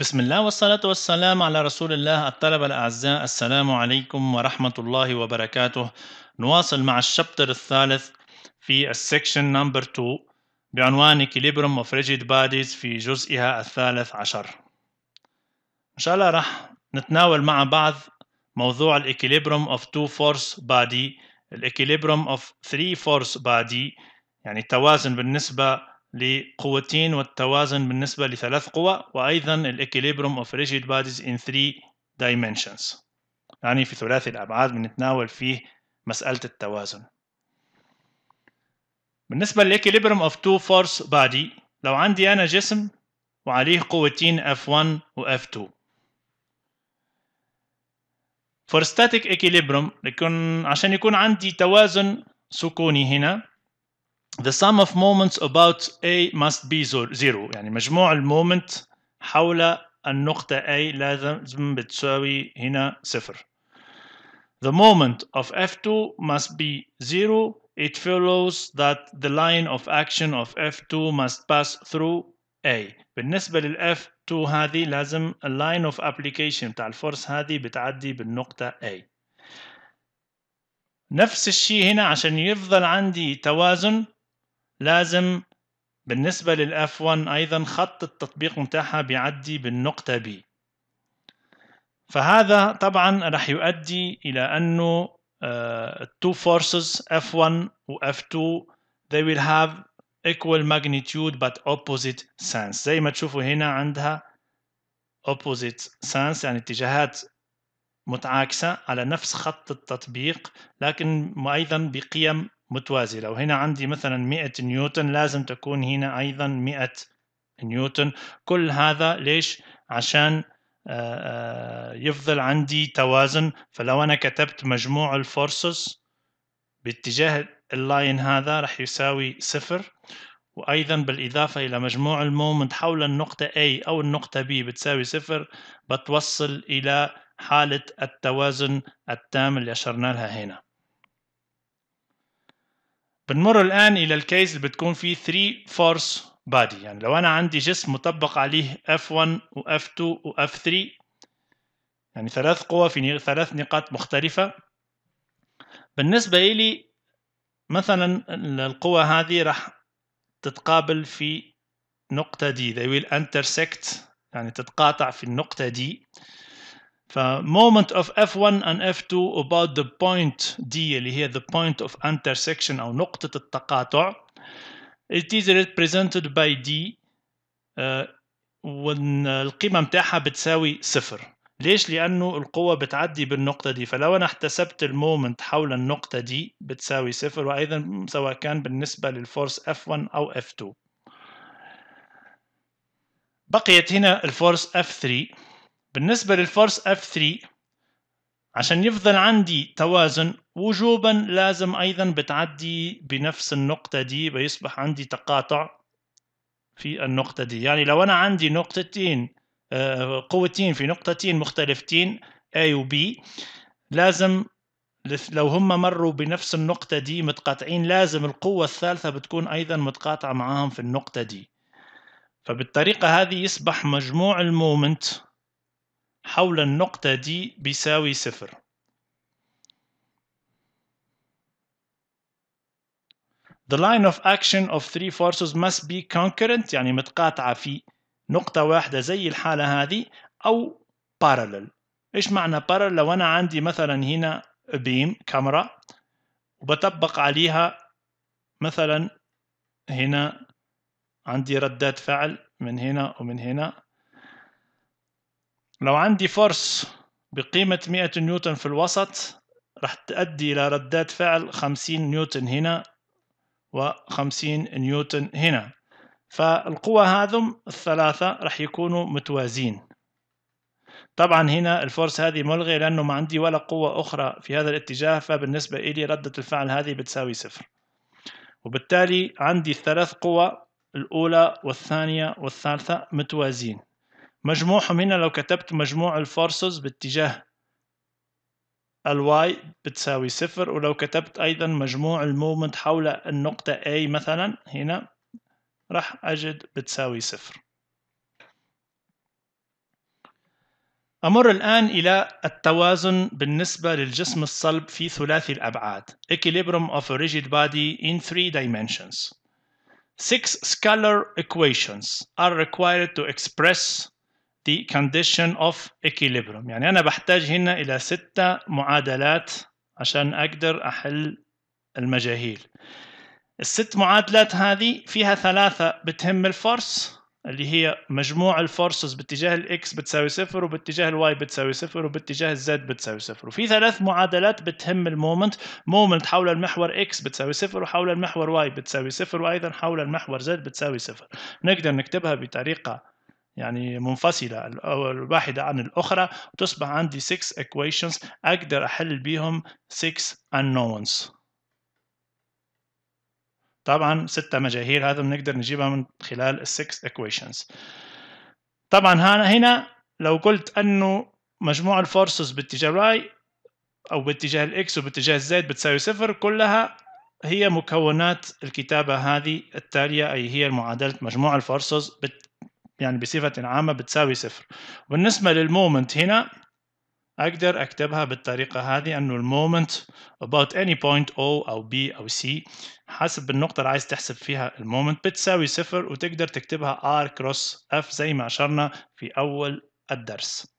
بسم الله والصلاة والسلام على رسول الله الطلبة الأعزاء السلام عليكم ورحمة الله وبركاته نواصل مع الشابتر الثالث في السكشن نمبر 2 بعنوان Equilibrium of Rigid Bodies في جزئها الثالث عشر إن شاء الله رح نتناول مع بعض موضوع Equilibrium of two force body Equilibrium of three force body يعني التوازن بالنسبة لقوتين والتوازن بالنسبة لثلاث قوى وأيضا الإكليبروم of rigid باديز in three dimensions يعني في ثلاثي الأبعاد بنتناول فيه مسألة التوازن بالنسبة للإكليبروم of two force body لو عندي أنا جسم وعليه قوتين F1 و F2 for static equilibrium عشان يكون عندي توازن سكوني هنا the sum of moments about A must be zero يعني مجموع المومنت حول النقطة A لازم بتساوي هنا صفر The moment of F2 must be zero it follows that the line of action of F2 must pass through A بالنسبة لل F2 هذه لازم line of application بتاع الفورس هذه بتعدي بالنقطة A نفس الشيء هنا عشان يفضل عندي توازن لازم بالنسبة للأف 1 أيضا خط التطبيق متاعها بيعدي بالنقطة B فهذا طبعا راح يؤدي إلى أنه uh, two forces F1 و F2 they will have equal magnitude but opposite sense زي ما تشوفوا هنا عندها opposite sense يعني اتجاهات متعاكسة على نفس خط التطبيق لكن أيضا بقيم متوازي لو هنا عندي مثلا 100 نيوتن لازم تكون هنا أيضا 100 نيوتن كل هذا ليش عشان آه، آه، يفضل عندي توازن فلو أنا كتبت مجموع الفورسز باتجاه اللاين هذا راح يساوي صفر وأيضا بالإضافة إلى مجموع المومنت حول النقطة اي أو النقطة بي بتساوي صفر بتوصل إلى حالة التوازن التام اللي أشرنا لها هنا بنمر الآن إلى الكيس اللي بتكون فيه 3 فورس بادي يعني لو أنا عندي جسم مطبق عليه F1 و F2 و F3 يعني ثلاث قوى في ثلاث نقاط مختلفة بالنسبة إلي مثلا القوة هذه راح تتقابل في نقطة دي they will intersect يعني تتقاطع في النقطة دي ف moment of F1 and F2 about the point D اللي هي the point of intersection أو نقطة التقاطع it is represented by D آه، والقيمة متاعها بتساوي صفر ليش؟ لأنه القوة بتعدي بالنقطة دي فلو أنا احتسبت المومنت حول النقطة دي بتساوي صفر وأيضا سواء كان بالنسبة للفورس F1 أو F2 بقيت هنا الفورس F3 بالنسبة للفورس F3 عشان يفضل عندي توازن وجوبا لازم أيضا بتعدي بنفس النقطة دي بيصبح عندي تقاطع في النقطة دي يعني لو أنا عندي نقطتين آه، قوتين في نقطتين مختلفتين A و B لازم لو هم مروا بنفس النقطة دي متقاطعين لازم القوة الثالثة بتكون أيضا متقاطعة معاهم في النقطة دي فبالطريقة هذه يصبح مجموع المومنت حول النقطة دي بيساوي صفر The line of action of three forces must be concurrent يعني متقاطعة في نقطة واحدة زي الحالة هذه أو parallel إيش معنى parallel لو أنا عندي مثلا هنا بيم كاميرا وبطبق عليها مثلا هنا عندي ردات فعل من هنا ومن هنا لو عندي فورس بقيمة 100 نيوتن في الوسط راح تؤدي إلى ردات فعل 50 نيوتن هنا و50 نيوتن هنا فالقوى هذم الثلاثة راح يكونوا متوازين طبعا هنا الفورس هذه ملغي لأنه ما عندي ولا قوة أخرى في هذا الاتجاه فبالنسبة إلي ردة الفعل هذه بتساوي صفر وبالتالي عندي الثلاث قوى الأولى والثانية والثالثة متوازين مجموعهم هنا لو كتبت مجموع الفورسز باتجاه الواي بتساوي صفر ولو كتبت أيضا مجموع المومنت حول النقطة A مثلا هنا راح أجد بتساوي صفر أمر الآن إلى التوازن بالنسبة للجسم الصلب في ثلاثي الأبعاد Equilibrium of a rigid body in three dimensions Six scalar equations are required to express the condition of equilibrium يعني أنا بحتاج هنا إلى ستة معادلات عشان أقدر أحل المجاهيل الست معادلات هذه فيها ثلاثة بتهم الفرس اللي هي مجموع الفورسز باتجاه الاكس بتساوي صفر وباتجاه الواي بتساوي صفر وباتجاه الزد بتساوي صفر وفي ثلاث معادلات بتهم المومنت مومنت حول المحور اكس بتساوي صفر وحول المحور واي بتساوي صفر وايضا حول المحور زد بتساوي صفر نقدر نكتبها بطريقة يعني منفصلة الواحدة عن الأخرى وتصبح عندي 6 equations أقدر أحل بهم 6 unknowns طبعا ستة مجاهير هذا بنقدر نجيبها من خلال ال 6 equations طبعا هنا هنا لو قلت أنه مجموع الفورسز باتجاه الواي أو باتجاه الإكس وباتجاه الزد بتساوي صفر كلها هي مكونات الكتابة هذه التالية أي هي معادلة مجموع الفورسز بت يعني بصفة عامة بتساوي صفر بالنسبة للمومنت هنا أقدر أكتبها بالطريقة هذه أنه المومنت about any point O أو B أو C حسب النقطة اللي عايز تحسب فيها المومنت بتساوي صفر وتقدر تكتبها R cross F زي ما أشرنا في أول الدرس